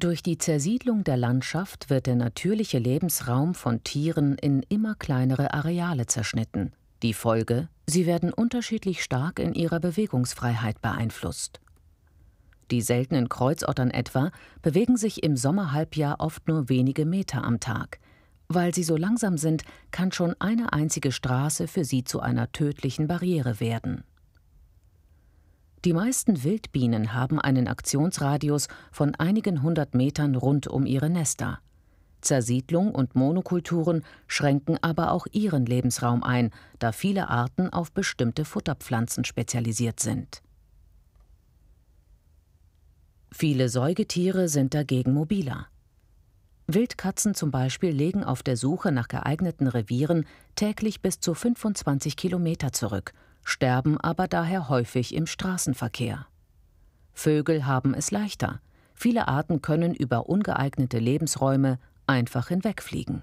Durch die Zersiedlung der Landschaft wird der natürliche Lebensraum von Tieren in immer kleinere Areale zerschnitten. Die Folge, sie werden unterschiedlich stark in ihrer Bewegungsfreiheit beeinflusst. Die seltenen Kreuzottern etwa bewegen sich im Sommerhalbjahr oft nur wenige Meter am Tag. Weil sie so langsam sind, kann schon eine einzige Straße für sie zu einer tödlichen Barriere werden. Die meisten Wildbienen haben einen Aktionsradius von einigen hundert Metern rund um ihre Nester. Zersiedlung und Monokulturen schränken aber auch ihren Lebensraum ein, da viele Arten auf bestimmte Futterpflanzen spezialisiert sind. Viele Säugetiere sind dagegen mobiler. Wildkatzen zum Beispiel legen auf der Suche nach geeigneten Revieren täglich bis zu 25 Kilometer zurück – sterben aber daher häufig im Straßenverkehr. Vögel haben es leichter. Viele Arten können über ungeeignete Lebensräume einfach hinwegfliegen.